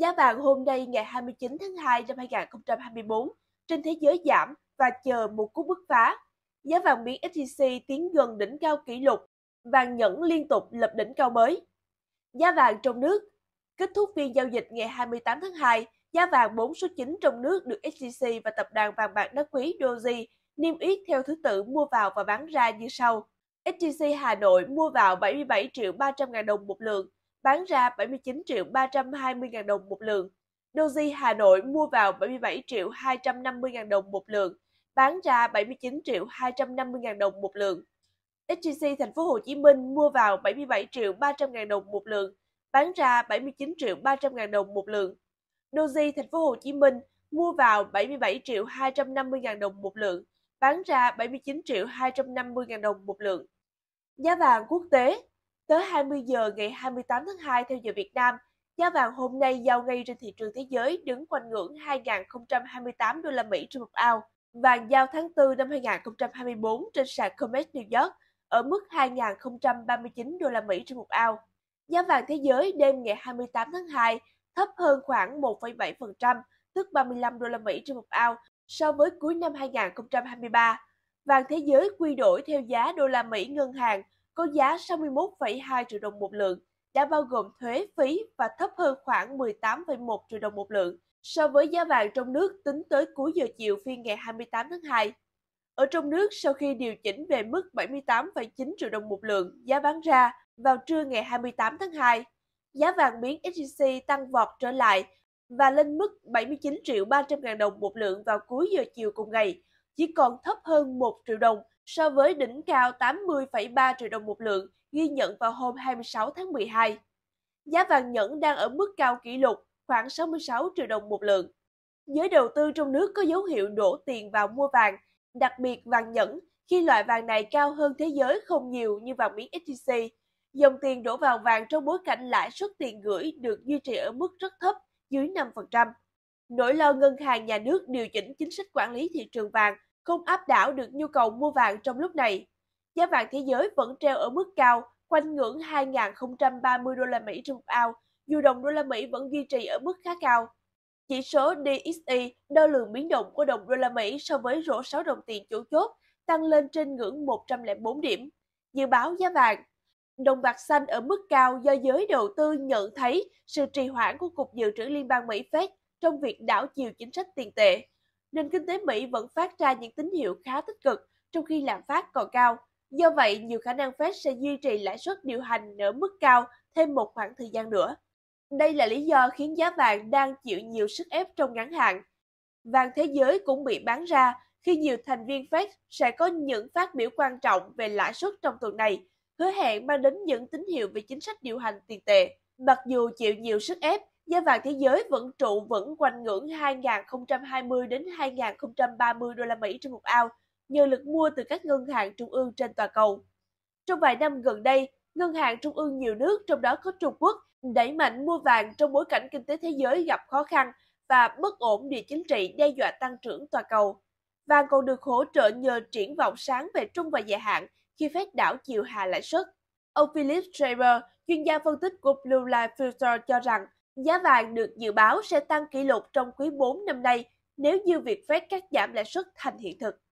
Giá vàng hôm nay ngày 29 tháng 2 năm 2024 trên thế giới giảm và chờ một cú bứt phá. Giá vàng miếng SJC tiến gần đỉnh cao kỷ lục, vàng nhẫn liên tục lập đỉnh cao mới. Giá vàng trong nước Kết thúc phiên giao dịch ngày 28 tháng 2, giá vàng 4 số 9 trong nước được SJC và tập đoàn vàng bạc đá quý Doji niêm yết theo thứ tự mua vào và bán ra như sau. SJC Hà Nội mua vào 77 triệu 300 ngàn đồng một lượng, bán ra 79 triệu 320 ngàn đồng một lượng. Doji Hà Nội mua vào 77 triệu 250 ngàn đồng một lượng, bán ra 79 triệu 250 ngàn đồng một lượng. SGC Thành phố Hồ Chí Minh mua vào 77 triệu 300 ngàn đồng một lượng, bán ra 79 triệu 300 ngàn đồng một lượng. Doji Thành phố Hồ Chí Minh mua vào 77 triệu 250 ngàn đồng một lượng, bán ra 79 triệu 250 ngàn đồng một lượng. Giá vàng quốc tế Tới 20 giờ ngày 28 tháng 2 theo giờ Việt Nam, giá vàng hôm nay giao ngay trên thị trường thế giới đứng quanh ngưỡng 2.028 đô la Mỹ trên một ao. Vàng giao tháng 4 năm 2024 trên sàn COMEX New York ở mức 2.039 đô la Mỹ trên một ao. Giá vàng thế giới đêm ngày 28 tháng 2 thấp hơn khoảng 1,7%, tức 35 đô la Mỹ trên một ao so với cuối năm 2023. Vàng thế giới quy đổi theo giá đô la Mỹ ngân hàng – có giá 61,2 triệu đồng một lượng, đã bao gồm thuế, phí và thấp hơn khoảng 18,1 triệu đồng một lượng so với giá vàng trong nước tính tới cuối giờ chiều phiên ngày 28 tháng 2. Ở trong nước, sau khi điều chỉnh về mức 78,9 triệu đồng một lượng giá bán ra vào trưa ngày 28 tháng 2, giá vàng miếng SJC tăng vọt trở lại và lên mức 79 triệu 300 ngàn đồng một lượng vào cuối giờ chiều cùng ngày, chỉ còn thấp hơn 1 triệu đồng so với đỉnh cao 80,3 triệu đồng một lượng ghi nhận vào hôm 26 tháng 12. Giá vàng nhẫn đang ở mức cao kỷ lục khoảng 66 triệu đồng một lượng. Giới đầu tư trong nước có dấu hiệu đổ tiền vào mua vàng, đặc biệt vàng nhẫn khi loại vàng này cao hơn thế giới không nhiều như vàng miếng SJC. Dòng tiền đổ vào vàng trong bối cảnh lãi suất tiền gửi được duy trì ở mức rất thấp, dưới 5%. Nỗi lo ngân hàng nhà nước điều chỉnh chính sách quản lý thị trường vàng không áp đảo được nhu cầu mua vàng trong lúc này. Giá vàng thế giới vẫn treo ở mức cao, quanh ngưỡng 2.030 đô la Mỹ trên một ao, dù đồng đô la Mỹ vẫn duy trì ở mức khá cao. Chỉ số DXY đo lường biến động của đồng đô la Mỹ so với rổ 6 đồng tiền chủ chốt tăng lên trên ngưỡng 104 điểm. Dự báo giá vàng Đồng bạc xanh ở mức cao do giới đầu tư nhận thấy sự trì hoãn của Cục Dự trữ Liên bang Mỹ Fed trong việc đảo chiều chính sách tiền tệ nền kinh tế Mỹ vẫn phát ra những tín hiệu khá tích cực, trong khi lạm phát còn cao. Do vậy, nhiều khả năng Fed sẽ duy trì lãi suất điều hành ở mức cao thêm một khoảng thời gian nữa. Đây là lý do khiến giá vàng đang chịu nhiều sức ép trong ngắn hạn. Vàng thế giới cũng bị bán ra khi nhiều thành viên Fed sẽ có những phát biểu quan trọng về lãi suất trong tuần này, hứa hẹn mang đến những tín hiệu về chính sách điều hành tiền tệ. Mặc dù chịu nhiều sức ép, giá vàng thế giới vẫn trụ vững quanh ngưỡng 2.020 đến 2.030 đô la Mỹ trên một ao nhờ lực mua từ các ngân hàng trung ương trên toàn cầu. Trong vài năm gần đây, ngân hàng trung ương nhiều nước trong đó có Trung Quốc đẩy mạnh mua vàng trong bối cảnh kinh tế thế giới gặp khó khăn và bất ổn địa chính trị đe dọa tăng trưởng toàn cầu. Vàng còn được hỗ trợ nhờ triển vọng sáng về trung và dài hạn khi phép đảo chiều hạ lãi suất. Ông Philip Schreiber, chuyên gia phân tích của Blue Light Future cho rằng Giá vàng được dự báo sẽ tăng kỷ lục trong quý 4 năm nay nếu như việc phép cắt giảm lãi suất thành hiện thực.